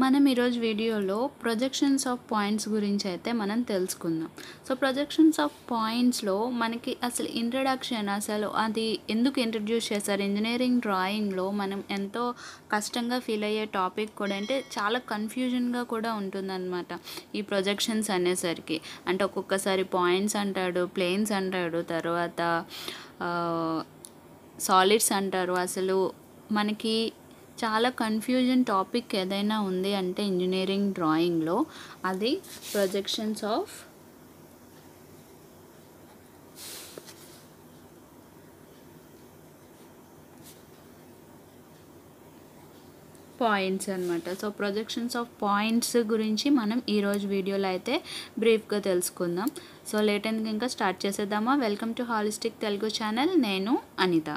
మనం ఈరోజు వీడియోలో ప్రొజెక్షన్స్ ఆఫ్ పాయింట్స్ గురించి అయితే మనం తెలుసుకుందాం సో ప్రొజెక్షన్స్ ఆఫ్ పాయింట్స్లో మనకి అసలు ఇంట్రడక్షన్ అసలు అది ఎందుకు ఇంట్రడ్యూస్ చేస్తారు ఇంజనీరింగ్ డ్రాయింగ్లో మనం ఎంతో కష్టంగా ఫీల్ అయ్యే టాపిక్ కూడా అంటే చాలా కన్ఫ్యూజన్గా కూడా ఉంటుందన్నమాట ఈ ప్రొజెక్షన్స్ అనేసరికి అంటే ఒక్కొక్కసారి పాయింట్స్ అంటాడు ప్లేన్స్ అంటాడు తర్వాత సాలిడ్స్ అంటారు అసలు మనకి చాలా కన్ఫ్యూజన్ టాపిక్ ఏదైనా ఉంది అంటే ఇంజనీరింగ్ డ్రాయింగ్లో అది ప్రొజెక్షన్స్ ఆఫ్ పాయింట్స్ అనమాట సో ప్రొజెక్షన్స్ ఆఫ్ పాయింట్స్ గురించి మనం ఈరోజు వీడియోలో అయితే బ్రీఫ్గా తెలుసుకుందాం సో లేట్ ఎందుకు ఇంకా స్టార్ట్ చేసేద్దామా welcome to holistic Telugu channel నేను అనిత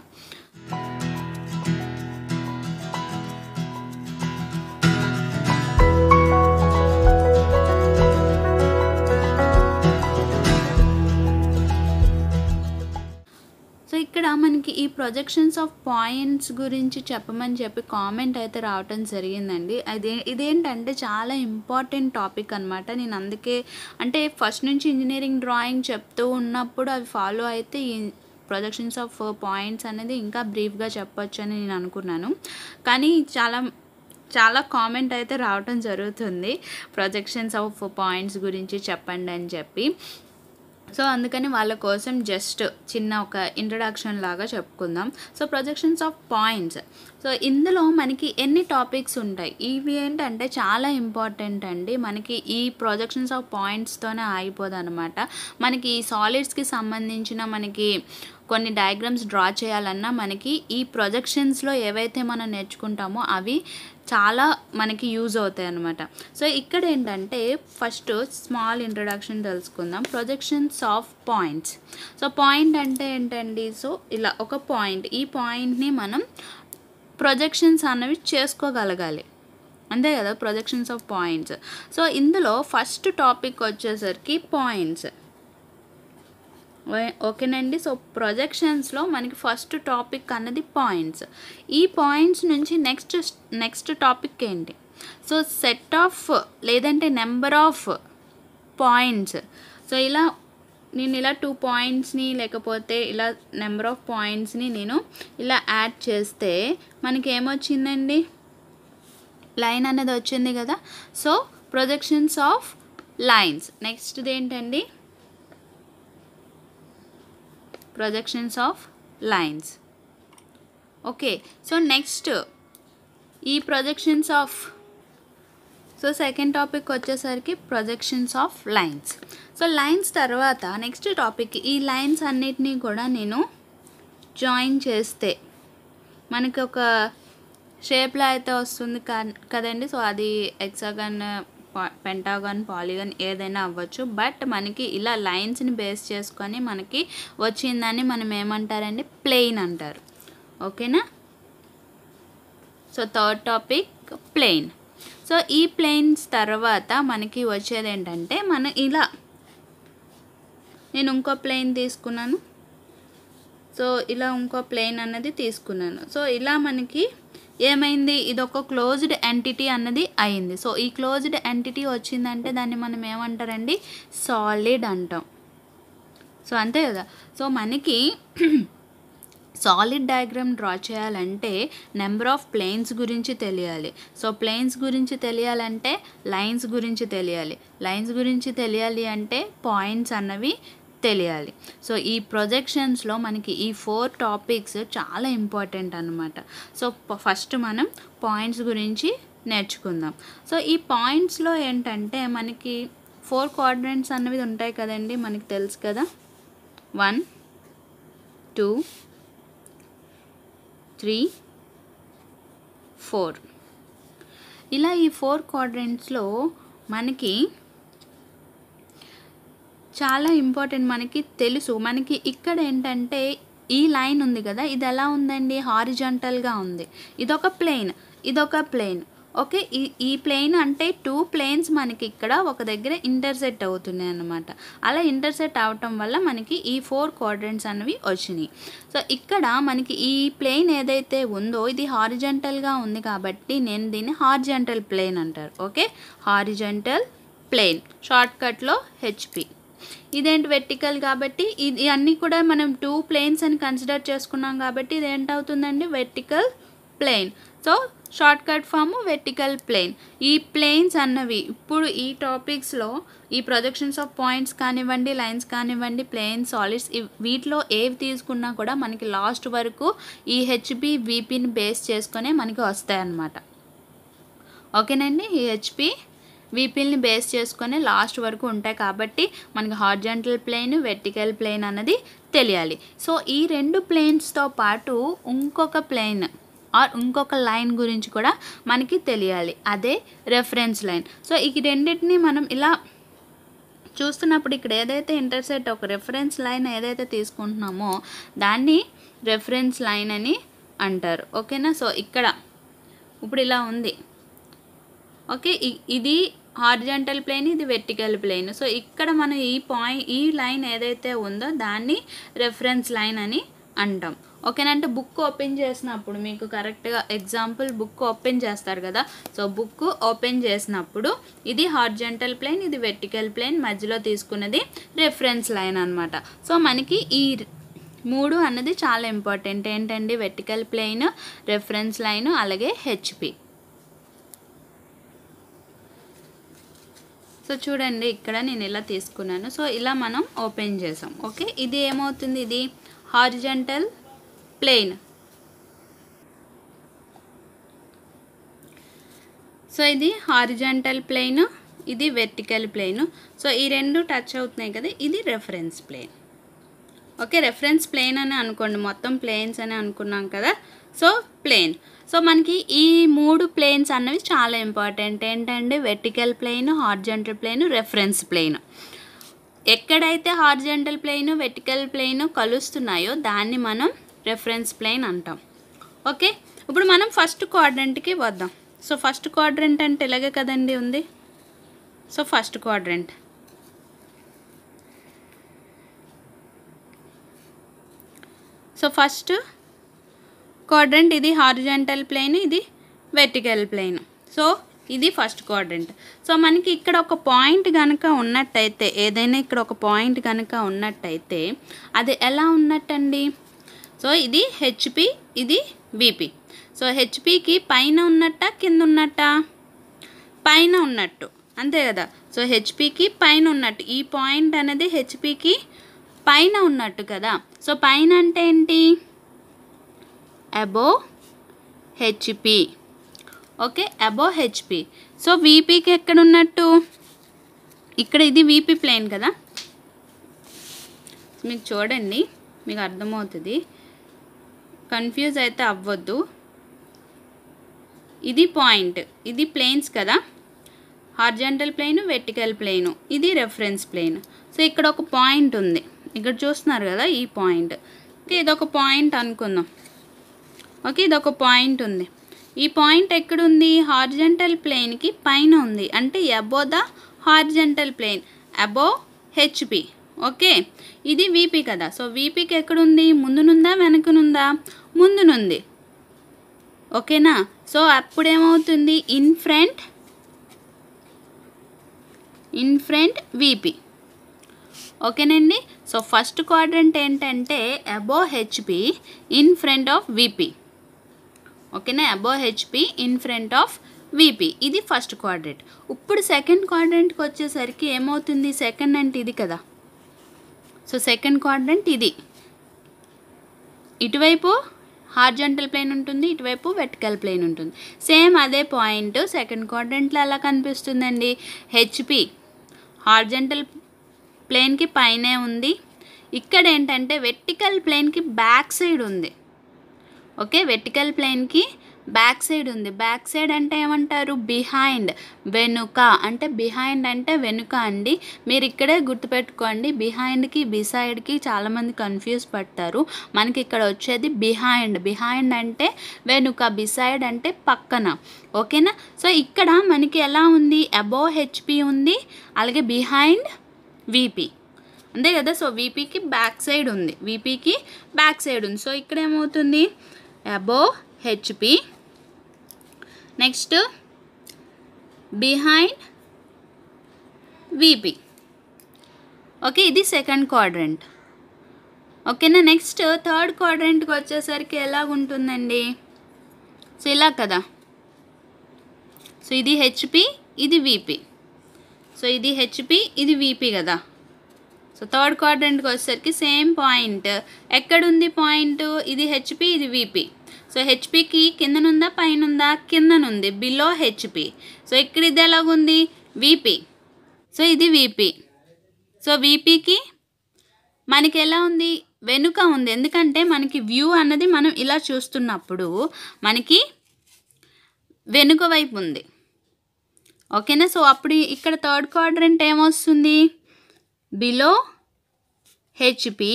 ఇక్కడ మనకి ఈ ప్రొజెక్షన్స్ ఆఫ్ పాయింట్స్ గురించి చెప్పమని చెప్పి కామెంట్ అయితే రావటం జరిగిందండి అదే ఇదేంటంటే చాలా ఇంపార్టెంట్ టాపిక్ అనమాట నేను అందుకే అంటే ఫస్ట్ నుంచి ఇంజనీరింగ్ డ్రాయింగ్ చెప్తూ ఉన్నప్పుడు అవి ఫాలో అయితే ప్రొజెక్షన్స్ ఆఫ్ పాయింట్స్ అనేది ఇంకా బ్రీఫ్గా చెప్పొచ్చు అని నేను అనుకున్నాను కానీ చాలా చాలా కామెంట్ అయితే రావటం జరుగుతుంది ప్రొజెక్షన్స్ ఆఫ్ పాయింట్స్ గురించి చెప్పండి అని చెప్పి సో అందుకని వాళ్ళ కోసం జస్ట్ చిన్న ఒక ఇంట్రడక్షన్ లాగా చెప్పుకుందాం so projections of points so ఇందులో మనకి ఎన్ని టాపిక్స్ ఉంటాయి ఇవి ఏంటంటే చాలా ఇంపార్టెంట్ అండి మనకి ఈ ప్రొజెక్షన్స్ ఆఫ్ పాయింట్స్తోనే ఆగిపోదు అనమాట మనకి ఈ సాలిడ్స్కి సంబంధించిన మనకి కొన్ని డయాగ్రామ్స్ డ్రా చేయాలన్నా మనకి ఈ ప్రొజెక్షన్స్లో ఏవైతే మనం నేర్చుకుంటామో అవి చాలా మనకి యూజ్ అవుతాయి అనమాట సో ఇక్కడ ఏంటంటే ఫస్ట్ స్మాల్ ఇంట్రడక్షన్ తెలుసుకుందాం projections of points so point అంటే ఏంటండి సో ఇలా ఒక పాయింట్ ఈ పాయింట్ని మనం ప్రొజెక్షన్స్ అన్నవి చేసుకోగలగాలి అంతే కదా ప్రొజెక్షన్స్ ఆఫ్ పాయింట్స్ సో ఇందులో ఫస్ట్ టాపిక్ వచ్చేసరికి పాయింట్స్ ఓకేనండి సో ప్రొజెక్షన్స్లో మనకి ఫస్ట్ టాపిక్ అన్నది పాయింట్స్ ఈ పాయింట్స్ నుంచి నెక్స్ట్ నెక్స్ట్ టాపిక్ ఏంటి సో సెట్ ఆఫ్ లేదంటే నెంబర్ ఆఫ్ పాయింట్స్ సో ఇలా నేను ఇలా టూ పాయింట్స్ని లేకపోతే ఇలా నెంబర్ ఆఫ్ పాయింట్స్ని నేను ఇలా యాడ్ చేస్తే మనకి ఏమొచ్చిందండి లైన్ అనేది వచ్చింది కదా సో ప్రొజెక్షన్స్ ఆఫ్ లైన్స్ నెక్స్ట్ది ఏంటండి projections of lines okay so next ఈ projections of so second topic వచ్చేసరికి projections of lines so lines తర్వాత నెక్స్ట్ టాపిక్ ఈ లైన్స్ అన్నిటినీ కూడా నేను జాయిన్ చేస్తే మనకి ఒక షేప్లో అయితే వస్తుంది కదండి సో అది ఎగ్జాగన్ పెంటాగాన్ పాలిగాన్ ఏదైనా అవ్వచ్చు బట్ మనకి ఇలా లైన్స్ని బేస్ చేసుకొని మనకి వచ్చిందని మనం ఏమంటారండి ప్లెయిన్ అంటారు ఓకేనా so third topic plane so ఈ ప్లెయిన్స్ తర్వాత మనకి వచ్చేది ఏంటంటే మనం ఇలా నేను ఇంకో ప్లెయిన్ తీసుకున్నాను సో ఇలా ఇంకో ప్లెయిన్ అన్నది తీసుకున్నాను సో ఇలా మనకి ఏమైంది ఇదొక క్లోజ్డ్ ఎంటిటీ అన్నది అయింది సో ఈ క్లోజ్డ్ ఎంటిటీ వచ్చిందంటే దాన్ని మనం ఏమంటారండి సాలిడ్ అంటాం సో అంతే కదా సో మనకి సాలిడ్ డయాగ్రామ్ డ్రా చేయాలంటే నెంబర్ ఆఫ్ ప్లేన్స్ గురించి తెలియాలి సో ప్లేన్స్ గురించి తెలియాలంటే లైన్స్ గురించి తెలియాలి లైన్స్ గురించి తెలియాలి అంటే పాయింట్స్ అన్నవి తెలియాలి సో ఈ ప్రొజెక్షన్స్లో మనకి ఈ ఫోర్ టాపిక్స్ చాలా ఇంపార్టెంట్ అనమాట సో ఫస్ట్ మనం పాయింట్స్ గురించి నేర్చుకుందాం సో ఈ పాయింట్స్లో ఏంటంటే మనకి ఫోర్ క్వాడ్రెంట్స్ అనేవి ఉంటాయి కదండి మనకి తెలుసు కదా వన్ టూ త్రీ ఫోర్ ఇలా ఈ ఫోర్ క్వాడ్రెంట్స్లో మనకి చాలా ఇంపార్టెంట్ మనకి తెలుసు మనకి ఇక్కడ ఏంటంటే ఈ లైన్ ఉంది కదా ఇది ఎలా ఉందండి హారిజంటల్గా ఉంది ఇదొక ప్లెయిన్ ఇదొక ప్లెయిన్ ఓకే ఈ ఈ ప్లెయిన్ అంటే టూ ప్లెయిన్స్ మనకి ఇక్కడ ఒక దగ్గర ఇంటర్సెట్ అవుతున్నాయి అన్నమాట అలా ఇంటర్సెట్ అవటం వల్ల మనకి ఈ ఫోర్ క్వాడ్రెంట్స్ అనేవి వచ్చినాయి సో ఇక్కడ మనకి ఈ ప్లెయిన్ ఏదైతే ఉందో ఇది హారిజంటల్గా ఉంది కాబట్టి నేను దీన్ని హారిజంటల్ ప్లెయిన్ అంటారు ఓకే హారిజంటల్ ప్లెయిన్ షార్ట్కట్లో హెచ్పి ఇదేంటి వెర్టికల్ కాబట్టి ఇది అన్నీ కూడా మనం టూ ప్లేన్స్ అని కన్సిడర్ చేసుకున్నాం కాబట్టి ఇది ఏంటవుతుందండి vertical plane so shortcut form vertical plane ఈ ప్లేన్స్ అన్నవి ఇప్పుడు ఈ టాపిక్స్లో ఈ ప్రొజెక్షన్స్ ఆఫ్ పాయింట్స్ కానివ్వండి లైన్స్ కానివ్వండి ప్లేన్ సాలిడ్స్ వీటిలో ఏవి తీసుకున్నా కూడా మనకి లాస్ట్ వరకు ఈ హెచ్పి వీపీని బేస్ చేసుకునే మనకి వస్తాయన్నమాట ఓకేనండి ఈ హెచ్పి వీపిల్ని బేస్ చేసుకొని లాస్ట్ వరకు ఉంటాయి కాబట్టి మనకి హార్జెంటల్ ప్లెయిన్ వెర్టికల్ ప్లెయిన్ అన్నది తెలియాలి సో ఈ రెండు ప్లెయిన్స్తో పాటు ఇంకొక ప్లెయిన్ ఆర్ ఇంకొక లైన్ గురించి కూడా మనకి తెలియాలి అదే రెఫరెన్స్ లైన్ సో ఈ రెండింటిని మనం ఇలా చూస్తున్నప్పుడు ఇక్కడ ఏదైతే ఇంటర్సెట్ ఒక రెఫరెన్స్ లైన్ ఏదైతే తీసుకుంటున్నామో దాన్ని రెఫరెన్స్ లైన్ అని అంటారు ఓకేనా సో ఇక్కడ ఇప్పుడు ఇలా ఉంది ఓకే ఇది హారిజంటల్ ప్లెయిన్ ఇది వెర్టికల్ ప్లెయిన్ సో ఇక్కడ మనం ఈ పాయింట్ ఈ లైన్ ఏదైతే ఉందో దాన్ని రెఫరెన్స్ లైన్ అని అంటాం ఓకేనంటే బుక్ ఓపెన్ చేసినప్పుడు మీకు కరెక్ట్గా ఎగ్జాంపుల్ బుక్ ఓపెన్ చేస్తారు కదా సో బుక్ ఓపెన్ చేసినప్పుడు ఇది హార్జెంటల్ ప్లెయిన్ ఇది వెర్టికల్ ప్లెయిన్ మధ్యలో తీసుకున్నది రెఫరెన్స్ లైన్ అనమాట సో మనకి ఈ మూడు అన్నది చాలా ఇంపార్టెంట్ ఏంటండి వెర్టికల్ ప్లెయిన్ రెఫరెన్స్ లైన్ అలాగే హెచ్పి సో చూడండి ఇక్కడ నేను ఇలా తీసుకున్నాను సో ఇలా మనం ఓపెన్ చేసాం ఓకే ఇది ఏమవుతుంది ఇది హారిజంటల్ ప్లెయిన్ సో ఇది హారిజంటల్ ప్లెయిన్ ఇది వెర్టికల్ ప్లెయిన్ సో ఈ రెండు టచ్ అవుతున్నాయి కదా ఇది reference plane okay reference plane అని అనుకోండి మొత్తం ప్లెయిన్స్ అని అనుకున్నాం కదా సో ప్లెయిన్ సో మనకి ఈ మూడు ప్లేన్స్ అన్నవి చాలా ఇంపార్టెంట్ ఏంటంటే vertical plane horizontal plane reference plane ఎక్కడైతే హార్జెంటల్ ప్లేన్ వెర్టికల్ ప్లేన్ కలుస్తున్నాయో దాన్ని మనం రెఫరెన్స్ ప్లేన్ అంటాం ఓకే ఇప్పుడు మనం ఫస్ట్ క్వాడ్రెంట్కి వద్దాం సో ఫస్ట్ క్వాడ్రెంట్ అంటే ఇలాగే కదండి ఉంది so first quadrant so first quadrant ఇది హారిజెంటల్ ప్లెయిన్ ఇది వెర్టికల్ ప్లెయిన్ సో ఇది ఫస్ట్ క్వాడ్రంట్ సో మనకి ఇక్కడ ఒక పాయింట్ కనుక ఉన్నట్టయితే ఏదైనా ఇక్కడ ఒక పాయింట్ కనుక ఉన్నట్టయితే అది ఎలా ఉన్నట్టండి సో ఇది హెచ్పి ఇది బీపీ సో హెచ్పికి పైన ఉన్నట్ట కింద ఉన్నట్ట పైన ఉన్నట్టు అంతే కదా సో హెచ్పికి పైన ఉన్నట్టు ఈ పాయింట్ అనేది హెచ్పికి పైన ఉన్నట్టు కదా సో పైన అంటే ఏంటి above HP okay above HP so వీపీకి ఎక్కడ ఉన్నట్టు ఇక్కడ ఇది వీపీ ప్లేన్ కదా మీకు చూడండి మీకు అర్థమవుతుంది కన్ఫ్యూజ్ అయితే అవ్వద్దు ఇది పాయింట్ ఇది ప్లేన్స్ కదా హార్జెంటల్ ప్లేను వెర్టికల్ ప్లేను ఇది రెఫరెన్స్ ప్లేన్ సో ఇక్కడ ఒక పాయింట్ ఉంది ఇక్కడ చూస్తున్నారు కదా ఈ పాయింట్ ఓకే ఇది ఒక పాయింట్ అనుకుందాం ఓకే ఇది ఒక పాయింట్ ఉంది ఈ పాయింట్ ఎక్కడుంది హార్జెంటల్ ప్లేన్కి పైన ఉంది అంటే above the horizontal plane above HP okay ఇది వీపీ కదా సో వీపీకి ఎక్కడుంది ముందునుందా వెనకనుందా ముందునుంది ఓకేనా సో అప్పుడేమవుతుంది in front in front VP ఓకేనండి సో ఫస్ట్ క్వాడ్రంట్ ఏంటంటే above HP in front of VP ఓకేనా above HP in front of VP ఇది ఫస్ట్ క్వాడ్రెంట్ ఇప్పుడు సెకండ్ క్వాడ్రెంట్కి వచ్చేసరికి ఏమవుతుంది సెకండ్ అంటే ఇది కదా సో సెకండ్ క్వాడ్రెంట్ ఇది ఇటువైపు హార్జంటల్ ప్లేన్ ఉంటుంది ఇటువైపు వెర్టికల్ ప్లేన్ ఉంటుంది సేమ్ అదే పాయింట్ సెకండ్ క్వాడ్రెంట్లో ఎలా కనిపిస్తుందండి హెచ్పి హార్జంటల్ ప్లేన్కి పైనే ఉంది ఇక్కడ ఏంటంటే వెర్టికల్ ప్లేన్కి బ్యాక్ సైడ్ ఉంది ఓకే వెర్టికల్ ప్లేన్కి బ్యాక్ సైడ్ ఉంది బ్యాక్ సైడ్ అంటే ఏమంటారు బిహైండ్ వెనుక అంటే బిహైండ్ అంటే వెనుక అండి మీరు ఇక్కడే గుర్తుపెట్టుకోండి బిహైండ్కి బిసైడ్కి చాలామంది కన్ఫ్యూజ్ పడతారు మనకి ఇక్కడ వచ్చేది బిహైండ్ బిహైండ్ అంటే వెనుక బిసైడ్ అంటే పక్కన ఓకేనా సో ఇక్కడ మనకి ఎలా ఉంది అబోవ్ హెచ్పి ఉంది అలాగే బిహైండ్ వీపీ అంతే కదా సో వీపీకి బ్యాక్ సైడ్ ఉంది వీపీకి బ్యాక్ సైడ్ ఉంది సో ఇక్కడ ఏమవుతుంది above HP next behind VP okay ఇది సెకండ్ క్వాడ్రెంట్ ఓకేనా నెక్స్ట్ థర్డ్ క్వాడ్రెంట్కి వచ్చేసరికి ఎలా ఉంటుందండి సో ఇలా కదా సో ఇది హెచ్పి ఇది విపి సో ఇది హెచ్పి ఇది విపి కదా సో థర్డ్ క్వాడ్రెంట్కి వచ్చేసరికి సేమ్ పాయింట్ ఎక్కడుంది పాయింట్ ఇది హెచ్పి ఇది విపి సో హెచ్పికి కిందనుందా పైనుందా కిందనుంది బిలో హెచ్పి సో ఇక్కడ ఇది ఎలాగుంది విపి సో ఇది విపి సో విపికి మనకి ఎలా ఉంది వెనుక ఉంది ఎందుకంటే మనకి వ్యూ అన్నది మనం ఇలా చూస్తున్నప్పుడు మనకి వెనుక వైపు ఉంది ఓకేనా సో అప్పుడు ఇక్కడ థర్డ్ అంటే ఏమొస్తుంది బిలో హెచ్పి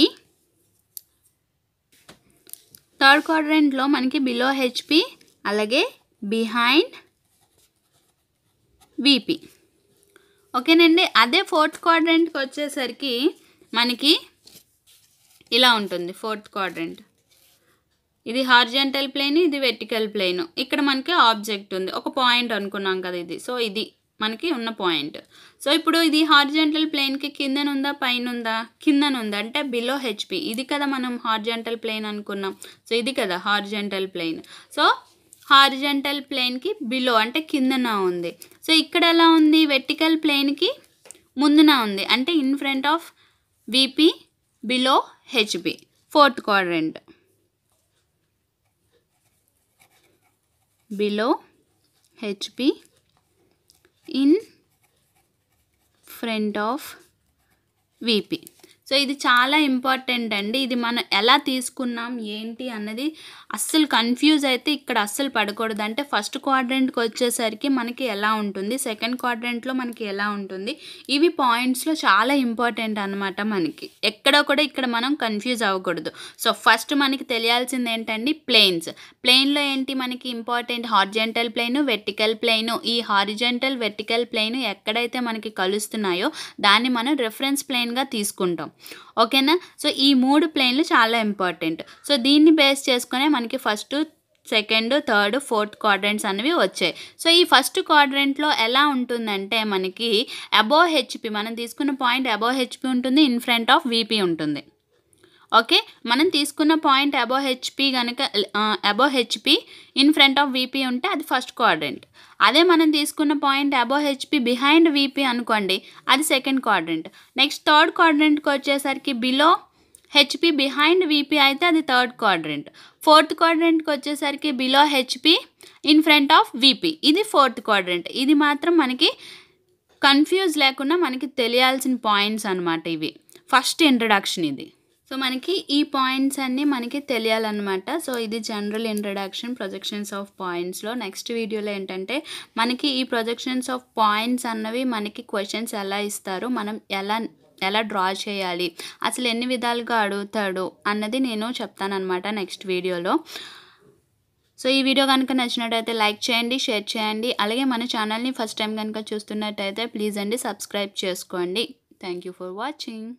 థర్డ్ క్వాడ్రెంట్లో మనకి బిలో హెచ్పి అలాగే బిహైండ్ విపి ఓకేనండి అదే ఫోర్త్ క్వాడ్రెంట్కి వచ్చేసరికి మనకి ఇలా ఉంటుంది ఫోర్త్ క్వాడ్రెంట్ ఇది హార్జెంటల్ ప్లేన్ ఇది వెర్టికల్ ప్లేను ఇక్కడ మనకి ఆబ్జెక్ట్ ఉంది ఒక పాయింట్ అనుకున్నాం కదా ఇది సో ఇది మనకి ఉన్న పాయింట్ సో ఇప్పుడు ఇది హార్జెంటల్ ప్లేన్కి కిందనుందా ఉందా కిందనుందా అంటే బిలో హెచ్పి ఇది కదా మనం హార్జెంటల్ ప్లేన్ అనుకున్నాం సో ఇది కదా హార్జెంటల్ ప్లేన్ సో హార్జెంటల్ ప్లేన్కి బిలో అంటే కిందన ఉంది సో ఇక్కడ ఎలా ఉంది వెర్టికల్ ప్లేన్కి ముందున ఉంది అంటే in front of VP below HP fourth quadrant below HP in front of VP. So ఇది చాలా ఇంపార్టెంట్ అండి ఇది మనం ఎలా తీసుకున్నాం ఏంటి అన్నది అస్సలు కన్ఫ్యూజ్ అయితే ఇక్కడ అస్సలు పడకూడదు అంటే ఫస్ట్ క్వాడ్రెంట్కి వచ్చేసరికి మనకి ఎలా ఉంటుంది సెకండ్ క్వాడ్రెంట్లో మనకి ఎలా ఉంటుంది ఇవి పాయింట్స్లో చాలా ఇంపార్టెంట్ అనమాట మనకి ఎక్కడ కూడా ఇక్కడ మనం కన్ఫ్యూజ్ అవ్వకూడదు సో ఫస్ట్ మనకి తెలియాల్సింది ఏంటండి ప్లెయిన్స్ ప్లెయిన్లో ఏంటి మనకి important horizontal plane vertical plane ఈ హారిజెంటల్ వెర్టికల్ ప్లెయిన్ ఎక్కడైతే మనకి కలుస్తున్నాయో దాన్ని మనం రిఫరెన్స్ ప్లెయిన్గా తీసుకుంటాం ఓకేనా సో ఈ మూడు ప్లేన్లు చాలా ఇంపార్టెంట్ సో దీన్ని బేస్ చేసుకునే మనకి first second third fourth quadrants అనేవి వచ్చాయి సో ఈ ఫస్ట్ క్వాడ్రెంట్లో ఎలా ఉంటుందంటే మనకి అబోవ్ హెచ్పి మనం తీసుకున్న పాయింట్ అబోవ్ హెచ్పి ఉంటుంది ఇన్ ఫ్రంట్ ఆఫ్ వీపీ ఉంటుంది ఓకే మనం తీసుకున్న పాయింట్ అబో హెచ్పి కనుక above HP in front of VP ఉంటే అది ఫస్ట్ క్వాడ్రెంట్ అదే మనం తీసుకున్న point above HP behind VP అనుకోండి అది సెకండ్ క్వాడ్రెంట్ నెక్స్ట్ థర్డ్ క్వాడ్రెంట్కి వచ్చేసరికి బిలో హెచ్పి బిహైండ్ విపి అయితే అది థర్డ్ క్వాడ్రెంట్ ఫోర్త్ క్వాడ్రెంట్కి వచ్చేసరికి below HP in front of VP ఇది ఫోర్త్ క్వాడ్రెంట్ ఇది మాత్రం మనకి కన్ఫ్యూజ్ లేకుండా మనకి తెలియాల్సిన పాయింట్స్ అనమాట ఇవి ఫస్ట్ ఇంట్రడక్షన్ ఇది సో మనకి ఈ పాయింట్స్ అన్నీ మనకి తెలియాలన్నమాట సో ఇది జనరల్ ఇంట్రడక్షన్ ప్రొజెక్షన్స్ ఆఫ్ పాయింట్స్లో నెక్స్ట్ వీడియోలో ఏంటంటే మనకి ఈ ప్రొజెక్షన్స్ ఆఫ్ పాయింట్స్ అన్నవి మనకి క్వశ్చన్స్ ఎలా ఇస్తారు మనం ఎలా ఎలా డ్రా చేయాలి అసలు ఎన్ని విధాలుగా అడుగుతాడు అన్నది నేను చెప్తానమాట నెక్స్ట్ వీడియోలో సో ఈ వీడియో కనుక నచ్చినట్టయితే లైక్ చేయండి షేర్ చేయండి అలాగే మన ఛానల్ని ఫస్ట్ టైం కనుక చూస్తున్నట్టయితే ప్లీజ్ అండి సబ్స్క్రైబ్ చేసుకోండి థ్యాంక్ ఫర్ వాచింగ్